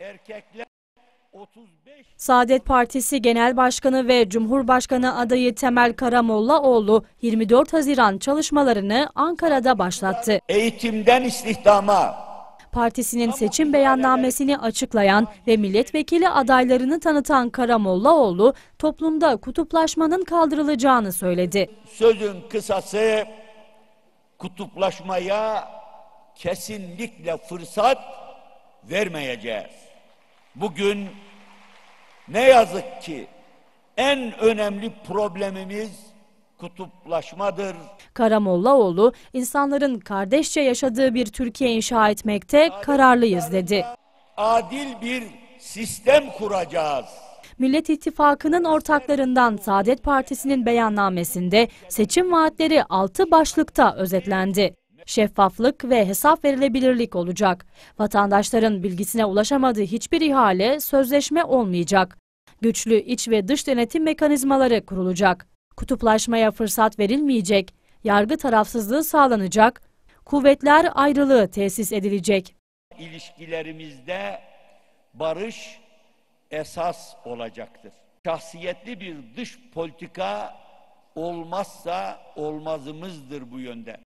erkekler 35 Saadet Partisi Genel Başkanı ve Cumhurbaşkanı adayı Temel Karamollaoğlu 24 Haziran çalışmalarını Ankara'da başlattı. Eğitimden istihdama, Partisinin seçim beyannamesini açıklayan ve milletvekili adaylarını tanıtan Karamollaoğlu toplumda kutuplaşmanın kaldırılacağını söyledi. Sözün kısası kutuplaşmaya kesinlikle fırsat vermeyeceğiz. Bugün ne yazık ki en önemli problemimiz kutuplaşmadır. Karamollaoğlu, insanların kardeşçe yaşadığı bir Türkiye inşa etmekte Adil kararlıyız dedi. Adil bir sistem kuracağız. Millet İttifakı'nın ortaklarından Saadet Partisi'nin beyannamesinde seçim vaatleri altı başlıkta özetlendi şeffaflık ve hesap verilebilirlik olacak. Vatandaşların bilgisine ulaşamadığı hiçbir ihale sözleşme olmayacak. Güçlü iç ve dış denetim mekanizmaları kurulacak. Kutuplaşmaya fırsat verilmeyecek, yargı tarafsızlığı sağlanacak, kuvvetler ayrılığı tesis edilecek. İlişkilerimizde barış esas olacaktır. Şahsiyetli bir dış politika olmazsa olmazımızdır bu yönde.